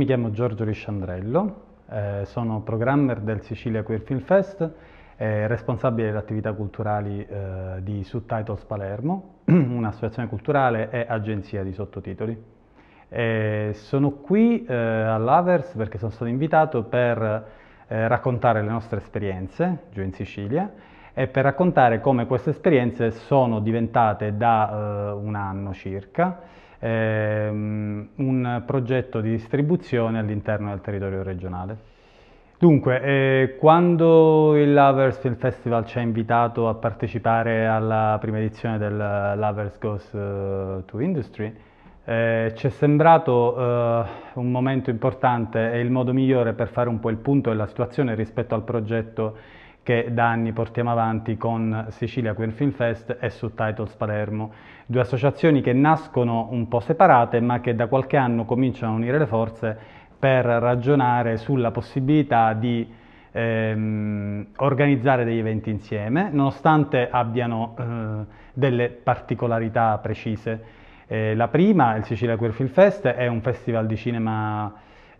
mi chiamo Giorgio Risciandrello, eh, sono programmer del Sicilia Queer Film Fest e eh, responsabile delle attività culturali eh, di Subtitles Palermo, un'associazione culturale e agenzia di sottotitoli. E sono qui eh, all'Avers perché sono stato invitato per eh, raccontare le nostre esperienze giù in Sicilia e per raccontare come queste esperienze sono diventate da eh, un anno circa ehm, un progetto di distribuzione all'interno del territorio regionale. Dunque, eh, quando il Lovers Film Festival ci ha invitato a partecipare alla prima edizione del eh, Lovers Goes uh, to Industry, eh, ci è sembrato eh, un momento importante e il modo migliore per fare un po' il punto della situazione rispetto al progetto che da anni portiamo avanti con Sicilia Queer Film Fest e su Titles Palermo, due associazioni che nascono un po' separate ma che da qualche anno cominciano a unire le forze per ragionare sulla possibilità di ehm, organizzare degli eventi insieme, nonostante abbiano eh, delle particolarità precise. Eh, la prima, il Sicilia Queer Film Fest, è un festival di cinema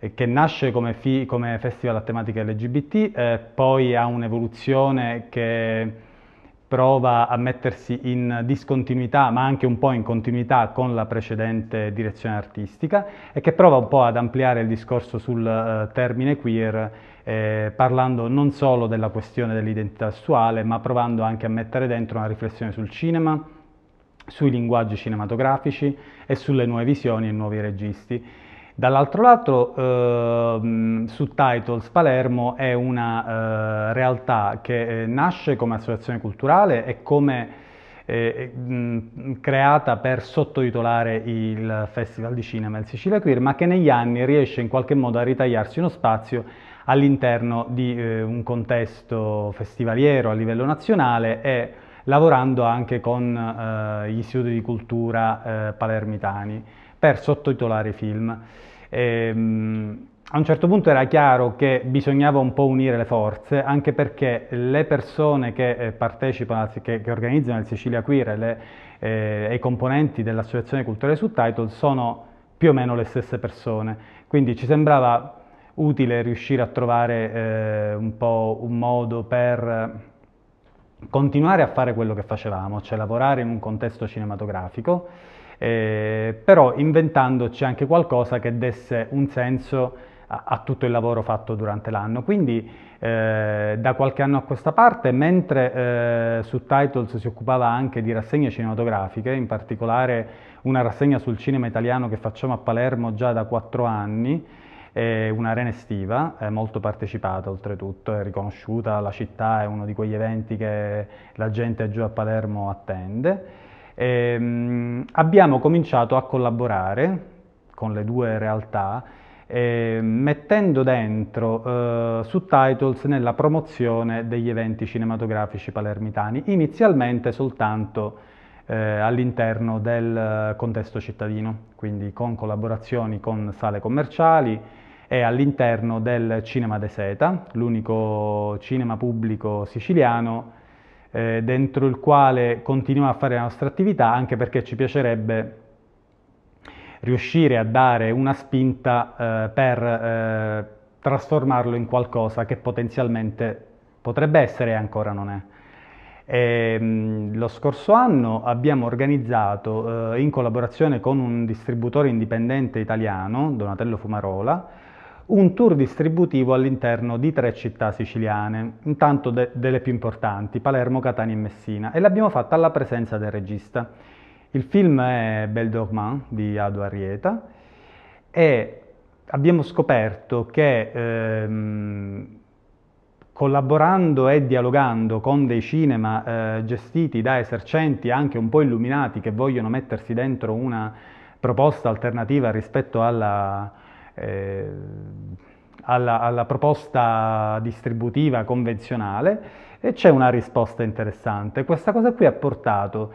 eh, che nasce come, fi, come, festival a tematiche LGBT, eh, poi ha un'evoluzione che prova a mettersi in discontinuità, ma anche un po' in continuità con la precedente direzione artistica e che prova un po' ad ampliare il discorso sul eh, termine queer, eh, parlando non solo della questione dell'identità sessuale, ma provando anche a mettere dentro una riflessione sul cinema, sui linguaggi cinematografici e sulle nuove visioni e nuovi registi. Dall'altro lato, eh, Subtitles Palermo è una eh, realtà che eh, nasce come associazione culturale e come eh, eh, mh, creata per sottotitolare il Festival di Cinema Il Sicilia Queer, ma che negli anni riesce in qualche modo a ritagliarsi uno spazio all'interno di eh, un contesto festivaliero a livello nazionale e lavorando anche con eh, gli istituti di cultura palermitani per sottotitolare i film. Ehm, a un certo punto era chiaro che bisognava un po' unire le forze, anche perché le persone che eh, partecipano, che, che organizzano il Sicilia Queer e eh, i componenti dell'Associazione Culturale Subtitle sono più o meno le stesse persone, quindi ci sembrava utile riuscire a trovare eh, un po' un modo per continuare a fare quello che facevamo, cioè lavorare in un contesto cinematografico, eh, però inventandoci anche qualcosa che desse un senso a, a tutto il lavoro fatto durante l'anno. Quindi eh, da qualche anno a questa parte, mentre eh, su Titles si occupava anche di rassegne cinematografiche, in particolare una rassegna sul cinema italiano che facciamo a Palermo già da quattro anni, eh, un'arena estiva, eh, molto partecipata oltretutto, è riconosciuta, la città è uno di quegli eventi che la gente giù a Palermo attende ehm, abbiamo cominciato a collaborare con le due realtà eh, mettendo dentro eh, subtitles nella promozione degli eventi cinematografici palermitani, inizialmente soltanto eh, all'interno del contesto cittadino, quindi con collaborazioni con sale commerciali e all'interno del Cinema de Seta, l'unico cinema pubblico siciliano eh, dentro il quale continuiamo a fare la nostra attività, anche perché ci piacerebbe riuscire a dare una spinta eh, per eh, trasformarlo in qualcosa che potenzialmente potrebbe essere e ancora non è. E, ehm, mh, lo scorso anno abbiamo organizzato, eh, in collaborazione con un distributore indipendente italiano, Donatello Fumarola, un tour distributivo all'interno di tre città siciliane, intanto de delle più importanti, Palermo, Catania e Messina, e l'abbiamo fatta alla presenza del regista. Il film è Belle Dormant di Ado Arieta e abbiamo scoperto che ehm, collaborando e dialogando con dei cinema eh, gestiti da esercenti anche un po' illuminati che vogliono mettersi dentro una proposta alternativa rispetto alla eh, alla, alla, proposta distributiva convenzionale e c'è una risposta interessante. Questa cosa qui ha portato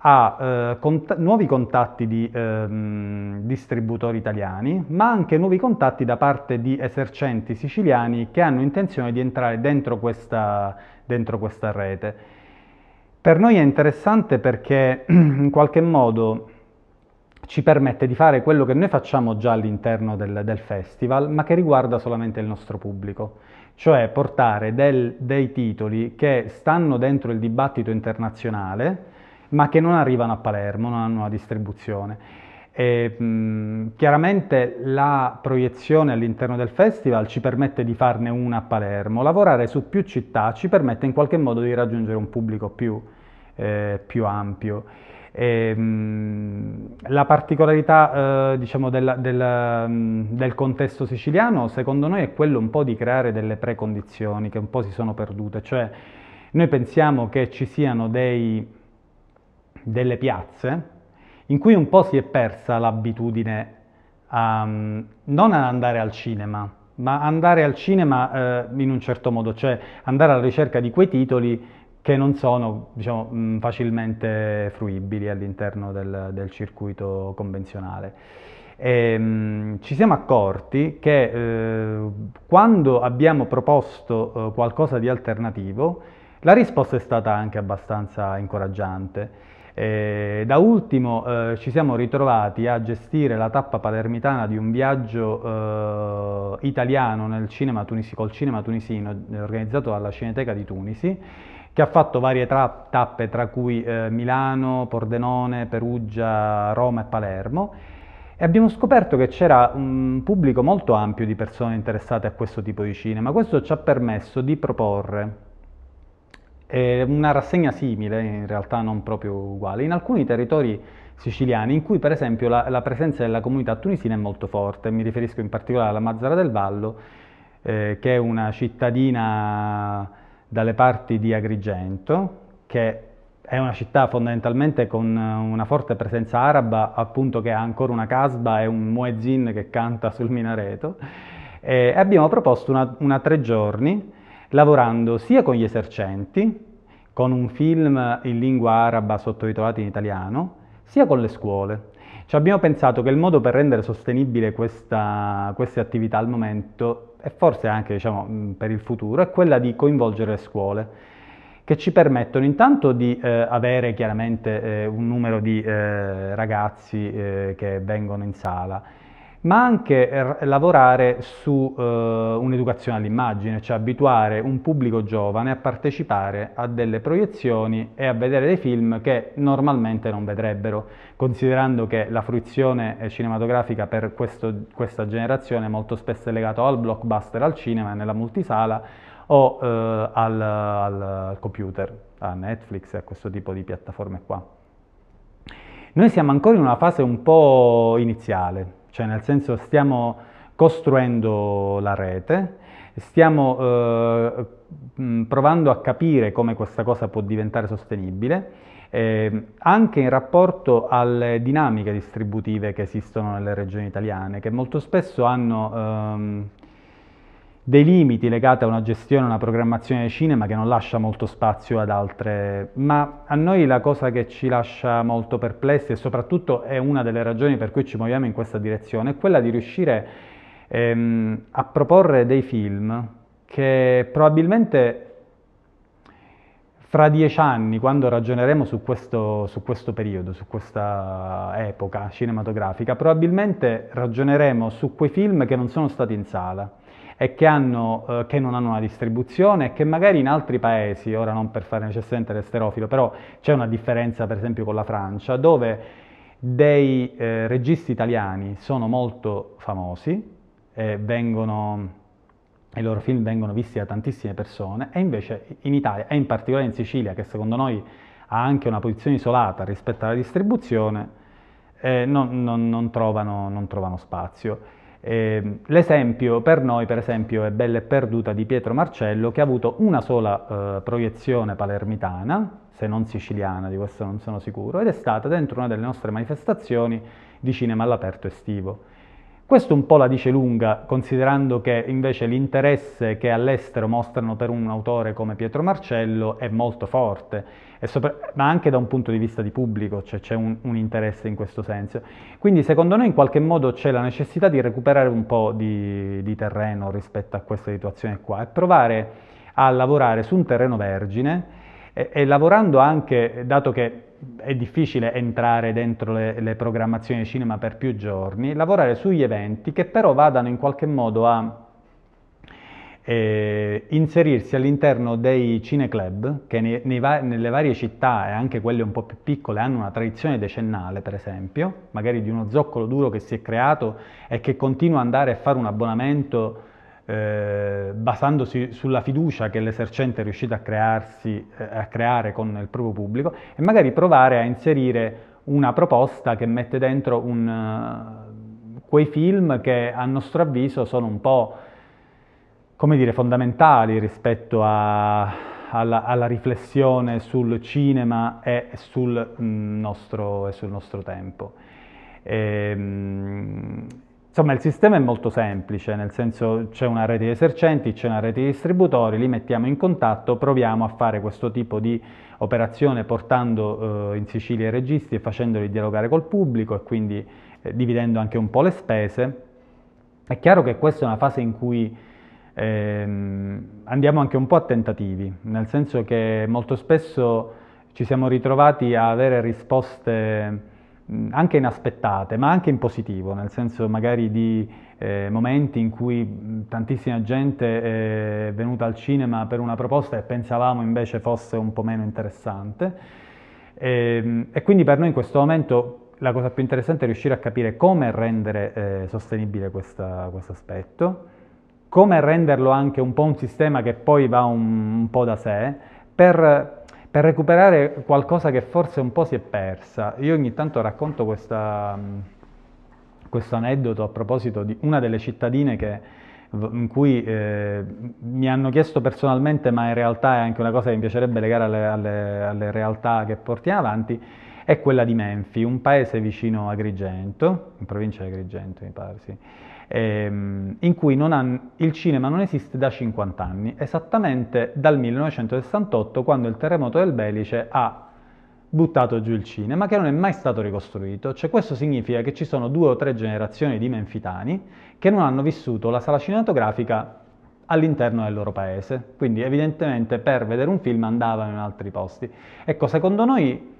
a eh, cont nuovi contatti di ehm, distributori italiani, ma anche nuovi contatti da parte di esercenti siciliani che hanno intenzione di entrare dentro questa, dentro questa rete. Per noi è interessante perché in qualche modo ci permette di fare quello che noi facciamo già all'interno del, del festival, ma che riguarda solamente il nostro pubblico, cioè portare del, dei titoli che stanno dentro il dibattito internazionale, ma che non arrivano a Palermo, non hanno una distribuzione. E, mh, chiaramente la proiezione all'interno del festival ci permette di farne una a Palermo, lavorare su più città ci permette in qualche modo di raggiungere un pubblico più, eh, più ampio. Ehm, la particolarità eh, diciamo, del, del, mm, del, contesto siciliano secondo noi è quello un po' di creare delle precondizioni che un po' si sono perdute, cioè noi pensiamo che ci siano dei, delle piazze in cui un po' si è persa l'abitudine a, mm, non ad andare al cinema, ma andare al cinema eh, in un certo modo, cioè andare alla ricerca di quei titoli che non sono diciamo, mm, facilmente fruibili all'interno del, del circuito convenzionale. E, ehm, mh, ci siamo accorti che eh, quando abbiamo proposto eh, qualcosa di alternativo, la risposta è stata anche abbastanza incoraggiante. E, eh, da ultimo eh, ci siamo ritrovati a gestire la tappa palermitana di un viaggio eh, italiano nel cinema tunisi, col cinema tunisino eh, organizzato dalla Cineteca di Tunisi che ha fatto varie tra, tappe tra cui eh, Milano, Pordenone, Perugia, Roma e Palermo e abbiamo scoperto che c'era un pubblico molto ampio di persone interessate a questo tipo di cinema. Questo ci ha permesso di proporre eh, una rassegna simile, in realtà non proprio uguale, in alcuni territori siciliani, in cui per esempio la, la presenza della comunità tunisina è molto forte, mi riferisco in particolare alla Mazzara del Vallo, eh, che è una cittadina dalle parti di Agrigento, che è una città fondamentalmente con eh, una forte presenza araba, appunto che ha ancora una casba e un muezzin che canta sul minareto. E abbiamo proposto una, una tre giorni lavorando sia con gli esercenti, con un film in lingua araba sottotitolato in italiano, sia con le scuole. Ci abbiamo pensato che il modo per rendere sostenibile questa, queste attività al momento e forse anche diciamo, per il futuro è quella di coinvolgere le scuole che ci permettono intanto di eh, avere chiaramente eh, un numero di eh, ragazzi eh, che vengono in sala, ma anche lavorare su eh, un'educazione all'immagine, cioè abituare un pubblico giovane a partecipare a delle proiezioni e a vedere dei film che normalmente non vedrebbero, considerando che la fruizione eh, cinematografica per questo, questa generazione è molto spesso legata al blockbuster al cinema, nella multisala o eh, al, al computer, a Netflix e a questo tipo di piattaforme qua. Noi siamo ancora in una fase un po' iniziale, cioè nel senso stiamo costruendo la rete, stiamo eh, provando a capire come questa cosa può diventare sostenibile, eh, anche in rapporto alle dinamiche distributive che esistono nelle regioni italiane, che molto spesso hanno ehm, dei limiti legati a una gestione, a una programmazione del cinema che non lascia molto spazio ad altre, ma a noi la cosa che ci lascia molto perplessi e soprattutto è una delle ragioni per cui ci muoviamo in questa direzione, è quella di riuscire ehm, a proporre dei film che probabilmente fra dieci anni, quando ragioneremo su questo, su questo, periodo, su questa epoca cinematografica, probabilmente ragioneremo su quei film che non sono stati in sala e che, hanno, eh, che, non hanno una distribuzione e che magari in altri paesi, ora non per fare necessariamente l'esterofilo, però c'è una differenza per esempio con la Francia, dove dei eh, registi italiani sono molto famosi, vengono, i loro film vengono visti da tantissime persone e invece in Italia e in particolare in Sicilia, che secondo noi ha anche una posizione isolata rispetto alla distribuzione, eh, non, non, non, trovano, non, trovano, spazio. Eh, l'esempio per noi, per esempio, è Bella e perduta di Pietro Marcello, che ha avuto una sola eh, proiezione palermitana, se non siciliana, di questo non sono sicuro, ed è stata dentro una delle nostre manifestazioni di cinema all'aperto estivo. Questo un po' la dice lunga, considerando che invece l'interesse che all'estero mostrano per un autore come Pietro Marcello è molto forte, ma anche da un punto di vista di pubblico, cioè c'è un, un, interesse in questo senso. Quindi secondo noi in qualche modo c'è la necessità di recuperare un po' di, di terreno rispetto a questa situazione qua e provare a lavorare su un terreno vergine e, e lavorando anche, dato che è difficile entrare dentro le, le programmazioni cinema per più giorni, lavorare sugli eventi che però vadano in qualche modo a eh, inserirsi all'interno dei cineclub che nei, nei va- nelle varie città e anche quelle un po' più piccole hanno una tradizione decennale, per esempio, magari di uno zoccolo duro che si è creato e che continua ad andare a fare un abbonamento eh, basandosi sulla fiducia che l'esercente è riuscito a, crearsi, eh, a creare con il proprio pubblico e magari provare a inserire una proposta che mette dentro un, uh, quei film che a nostro avviso sono un po' come dire, fondamentali rispetto a, alla, alla, riflessione sul cinema e sul mm, nostro, e sul nostro tempo. E, ehm, Insomma, il sistema è molto semplice, nel senso c'è una rete di esercenti, c'è una rete di distributori, li mettiamo in contatto, proviamo a fare questo tipo di operazione portando eh, in Sicilia i registi e facendoli dialogare col pubblico e quindi eh, dividendo anche un po' le spese. È chiaro che questa è una fase in cui ehm, andiamo anche un po' a tentativi, nel senso che molto spesso ci siamo ritrovati a avere risposte anche inaspettate, ma anche in positivo, nel senso magari di eh, momenti in cui tantissima gente eh, è venuta al cinema per una proposta e pensavamo invece fosse un po' meno interessante. E, ehm, e quindi per noi in questo momento la cosa più interessante è riuscire a capire come rendere eh, sostenibile questo aspetto, come renderlo anche un po' un sistema che poi va un, un po' da sé, per, per recuperare qualcosa che forse un po' si è persa. Io ogni tanto racconto questa, mm, questo aneddoto a proposito di una delle cittadine che, in cui eh, mi hanno chiesto personalmente, ma in realtà è anche una cosa che mi piacerebbe legare alle, alle, alle realtà che portiamo avanti, è quella di Menfi, un paese vicino Agrigento, in provincia di Agrigento mi pare, sì, ehm, in cui ha, il cinema non esiste da 50 anni, esattamente dal 1968 quando il terremoto del Belice ha buttato giù il cinema che non è mai stato ricostruito, cioè questo significa che ci sono due o tre generazioni di menfitani che non hanno vissuto la sala cinematografica all'interno del loro paese, quindi evidentemente per vedere un film andavano in altri posti. Ecco, secondo noi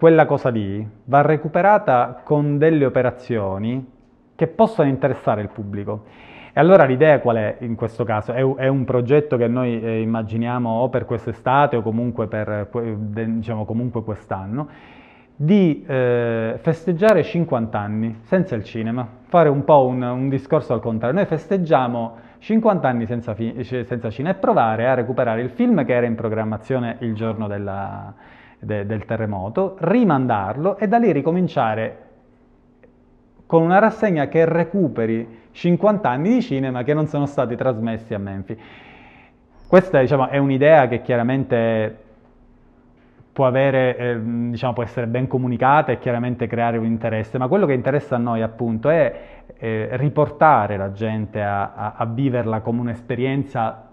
quella cosa lì va recuperata con delle operazioni che possano interessare il pubblico. E allora l'idea qual è in questo caso? È, è un progetto che noi eh, immaginiamo o per quest'estate o comunque, per, diciamo, comunque quest'anno, di eh, festeggiare 50 anni senza il cinema, fare un po' un, un discorso al contrario. Noi festeggiamo 50 anni senza, eh, senza cinema e provare a recuperare il film che era in programmazione il giorno della, de, del terremoto, rimandarlo e da lì ricominciare con una rassegna che recuperi 50 anni di cinema che non sono stati trasmessi a Memphis. Questa diciamo, è un'idea che chiaramente può, avere, eh, diciamo, può, essere ben comunicata e chiaramente creare un interesse, ma quello che interessa a noi appunto è eh, riportare la gente a, a, a viverla come un'esperienza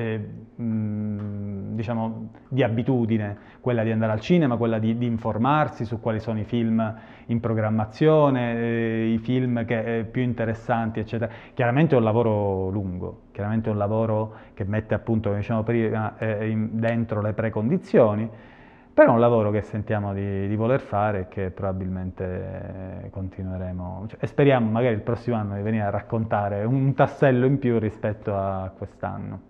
eh, mm, diciamo, di abitudine, quella di andare al cinema, quella di, di informarsi su quali sono i film in programmazione, eh, i film che, eh, più interessanti, eccetera. Chiaramente è un lavoro lungo, chiaramente è un lavoro che mette appunto, come diciamo, prima, eh, in, dentro le precondizioni, però è un lavoro che sentiamo di, di voler fare e che probabilmente eh, continueremo, cioè, e speriamo magari il prossimo anno di venire a raccontare un tassello in più rispetto a quest'anno.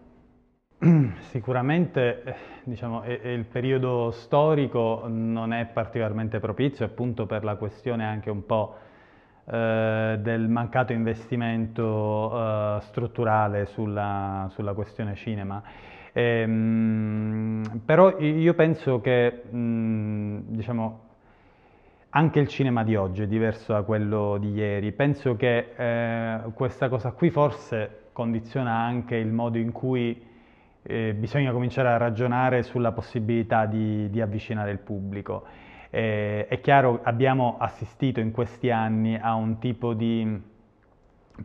Sicuramente eh, diciamo, il periodo storico non è particolarmente propizio, appunto per la questione anche un po' eh, del mancato investimento eh, strutturale sulla, sulla, questione cinema. E, ehm, però io penso che mm, diciamo, anche il cinema di oggi è diverso da quello di ieri. Penso che questa cosa qui forse condiziona anche il modo in cui eh, bisogna cominciare a ragionare sulla possibilità di, di avvicinare il pubblico. Eh, è chiaro, abbiamo assistito in questi anni a un tipo di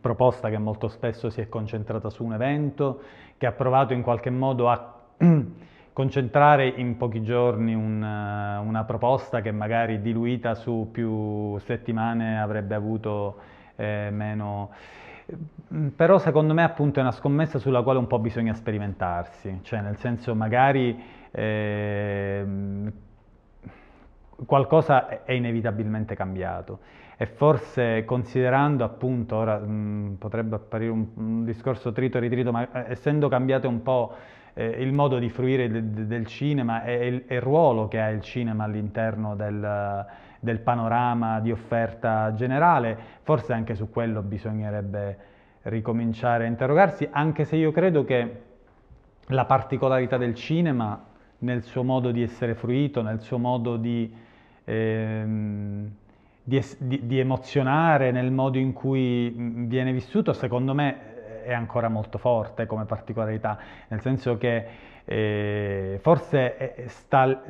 proposta che molto spesso si è concentrata su un evento, che ha provato in qualche modo a concentrare in pochi giorni un, eh, una proposta che magari diluita su più settimane avrebbe avuto eh, meno... Ehm, però secondo me appunto è una scommessa sulla quale un po' bisogna sperimentarsi, cioè nel senso magari eh, qualcosa è inevitabilmente cambiato e forse considerando appunto, ora mh, potrebbe apparire un, un, discorso trito e ritrito, ma eh, essendo cambiato un po' eh, il modo di fruire de, de, del cinema e il, il, ruolo che ha il cinema all'interno del del panorama di offerta generale, forse anche su quello bisognerebbe ricominciare a interrogarsi, anche se io credo che la particolarità del cinema nel suo modo di essere fruito, nel suo modo di, ehm, di, di, di emozionare, nel modo in cui viene vissuto, secondo me è ancora molto forte come particolarità, nel senso che eh, forse sta,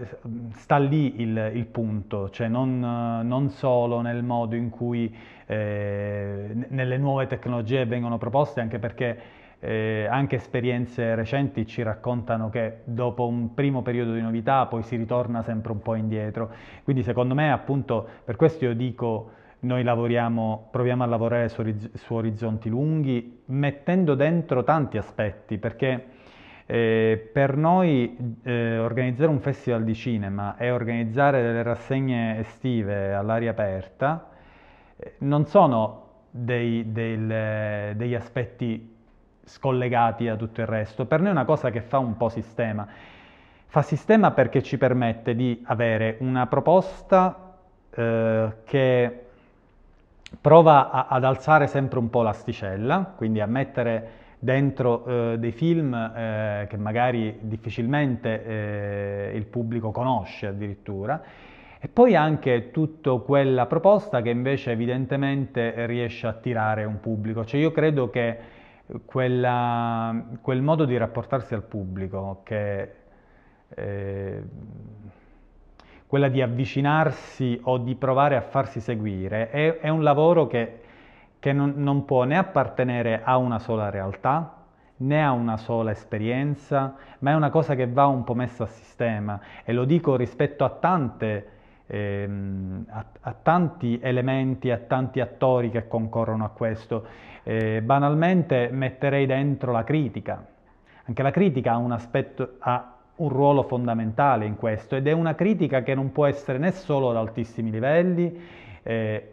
sta, lì il, il punto, cioè non, non, solo nel modo in cui eh, nelle nuove tecnologie vengono proposte, anche perché eh, anche esperienze recenti ci raccontano che dopo un primo periodo di novità poi si ritorna sempre un po' indietro. Quindi secondo me appunto per questo io dico noi proviamo a lavorare su, su, orizzonti lunghi mettendo dentro tanti aspetti perché eh, per noi eh, organizzare un festival di cinema e organizzare delle rassegne estive all'aria aperta eh, non sono dei, del, degli aspetti scollegati da tutto il resto, per noi è una cosa che fa un po' sistema. Fa sistema perché ci permette di avere una proposta eh, che prova a, ad alzare sempre un po' l'asticella, quindi a mettere dentro eh, dei film eh, che magari difficilmente eh, il pubblico conosce addirittura, e poi anche tutta quella proposta che invece evidentemente riesce a attirare un pubblico. Cioè io credo che quella, quel modo di rapportarsi al pubblico che eh, quella di avvicinarsi o di provare a farsi seguire, è, è un lavoro che, che non, non può né appartenere a una sola realtà, né a una sola esperienza, ma è una cosa che va un po' messa a sistema e lo dico rispetto a, tante, ehm, a, a tanti elementi, a tanti attori che concorrono a questo. Eh, banalmente metterei dentro la critica. Anche la critica ha un aspetto, ha un ruolo fondamentale in questo ed è una critica che non può essere né solo ad altissimi livelli, eh,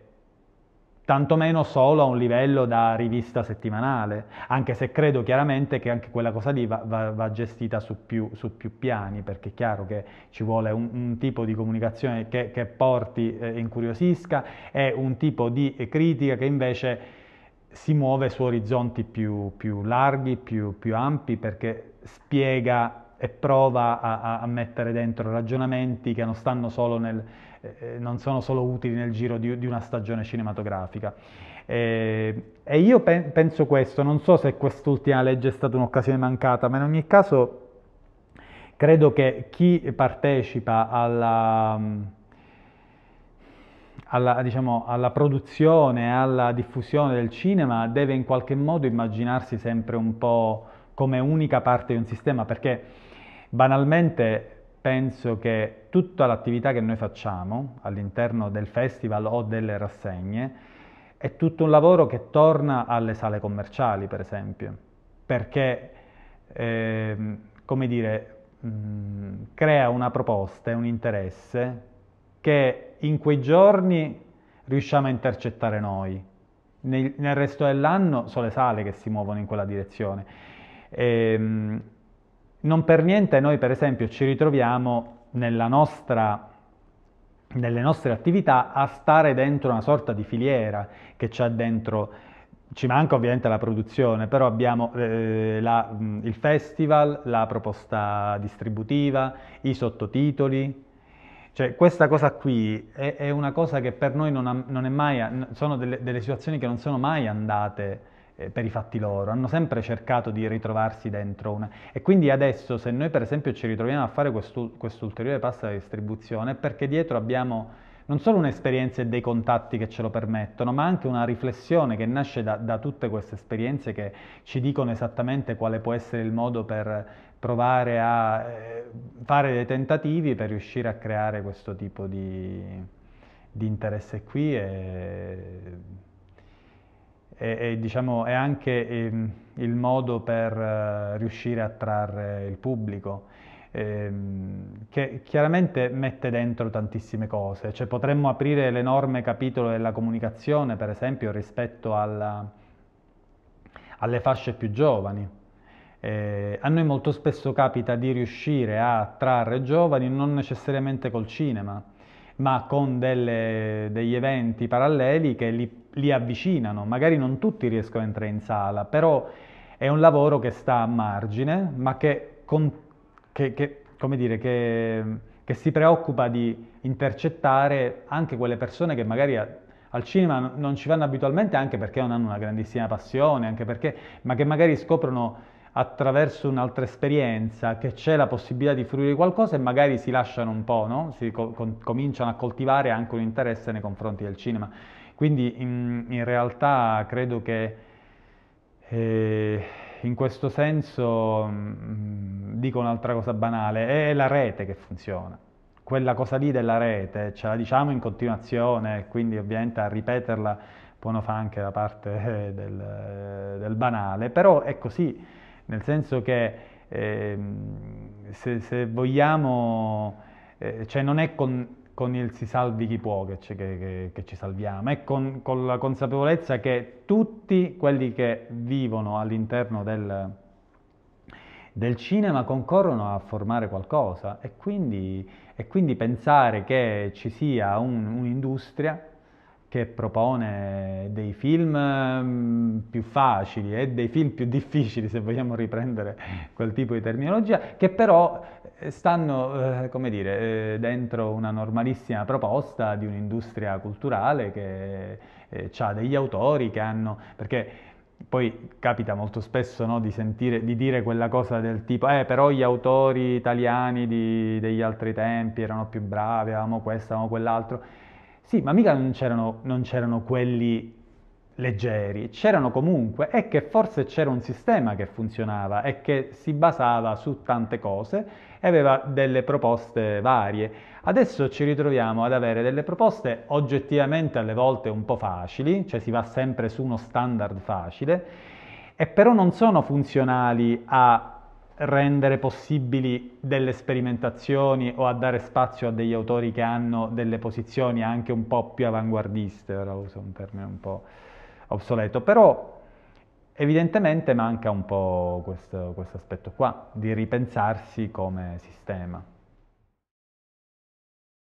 tantomeno solo a un livello da rivista settimanale, anche se credo chiaramente che anche quella cosa lì va, va, va gestita su più, su più, piani, perché è chiaro che ci vuole un, un tipo di comunicazione che, che porti e eh, incuriosisca e un tipo di critica che invece si muove su orizzonti più, più larghi, più, più ampi, perché spiega e prova a, a mettere dentro ragionamenti che non, nel, eh, eh, non, sono solo utili nel giro di, di una stagione cinematografica. Eh, e io pe- penso questo, non so se quest'ultima legge è stata un'occasione mancata, ma in ogni caso credo che chi partecipa alla, mm, alla, diciamo, alla produzione alla diffusione del cinema deve in qualche modo immaginarsi sempre un po' come unica parte di un sistema, perché Banalmente penso che tutta l'attività che noi facciamo all'interno del festival o delle rassegne è tutto un lavoro che torna alle sale commerciali, per esempio, perché, eh, come dire, mh, mm, crea una proposta e un interesse che in quei giorni riusciamo a intercettare noi. Nel, nel resto dell'anno sono le sale che si muovono in quella direzione. E, ehm, mh, non per niente noi per esempio ci ritroviamo nostra, nelle nostre attività a stare dentro una sorta di filiera che c'è dentro ci manca ovviamente la produzione, però abbiamo eh, la, il festival, la proposta distributiva, i sottotitoli. Cioè, questa cosa qui è, è una cosa che per noi non, ha, non è mai, sono delle, delle situazioni che non sono mai andate eh, per i fatti loro, hanno sempre cercato di ritrovarsi dentro una... E quindi adesso se noi per esempio ci ritroviamo a fare questo ulteriore passo di distribuzione è perché dietro abbiamo non solo un'esperienza e dei contatti che ce lo permettono, ma anche una riflessione che nasce da, da tutte queste esperienze che ci dicono esattamente quale può essere il modo per provare a eh, fare dei tentativi per riuscire a creare questo tipo di, di interesse qui. E e, e, diciamo, è anche eh, il modo per eh, riuscire a attrarre il pubblico, ehm, che chiaramente mette dentro tantissime cose. Cioè, potremmo aprire l'enorme capitolo della comunicazione, per esempio, rispetto alla, alle fasce più giovani. Eh, a noi molto spesso capita di riuscire a attrarre giovani non necessariamente col cinema, ma con delle, degli eventi paralleli che li, li avvicinano. Magari non tutti riescono a entrare in sala, però è un lavoro che sta a margine, ma che, con, che, che, dire, che si preoccupa di intercettare anche quelle persone che magari a, al cinema non ci vanno abitualmente anche perché non hanno una grandissima passione, anche perché, ma che magari scoprono attraverso un'altra esperienza, che c'è la possibilità di fruire qualcosa e magari si lasciano un po', no? si co- com- cominciano a coltivare anche un interesse nei confronti del cinema. Quindi in, in realtà credo che eh, in questo senso, mh, mm, dico un'altra cosa banale, è la rete che funziona. Quella cosa lì della rete, ce la diciamo in continuazione, quindi ovviamente a ripeterla può non fa anche la parte eh, del, del banale, però è così nel senso che eh, se, se, vogliamo, eh, cioè non è con, con, il si salvi chi può che, che, che, che ci salviamo, è con, con, la consapevolezza che tutti quelli che vivono all'interno del, del cinema concorrono a formare qualcosa e quindi, e quindi pensare che ci sia un, un'industria che propone dei film mm, più facili e dei film più difficili, se vogliamo riprendere quel tipo di terminologia, che però eh, stanno, eh, come dire, eh, dentro una normalissima proposta di un'industria culturale che eh, ha degli autori che hanno... perché poi capita molto spesso no, di, sentire, di dire quella cosa del tipo eh però gli autori italiani di, degli altri tempi erano più bravi, avevamo questo, avevamo quell'altro sì, ma mica non c'erano, non c'erano quelli leggeri, c'erano comunque e che forse c'era un sistema che funzionava e che si basava su tante cose e aveva delle proposte varie. Adesso ci ritroviamo ad avere delle proposte oggettivamente alle volte un po' facili, cioè si va sempre su uno standard facile, e però non sono funzionali a rendere possibili delle sperimentazioni o a dare spazio a degli autori che hanno delle posizioni anche un po' più avanguardiste, ora uso un termine un po' obsoleto, però evidentemente manca un po' questo, questo aspetto qua, di ripensarsi come sistema.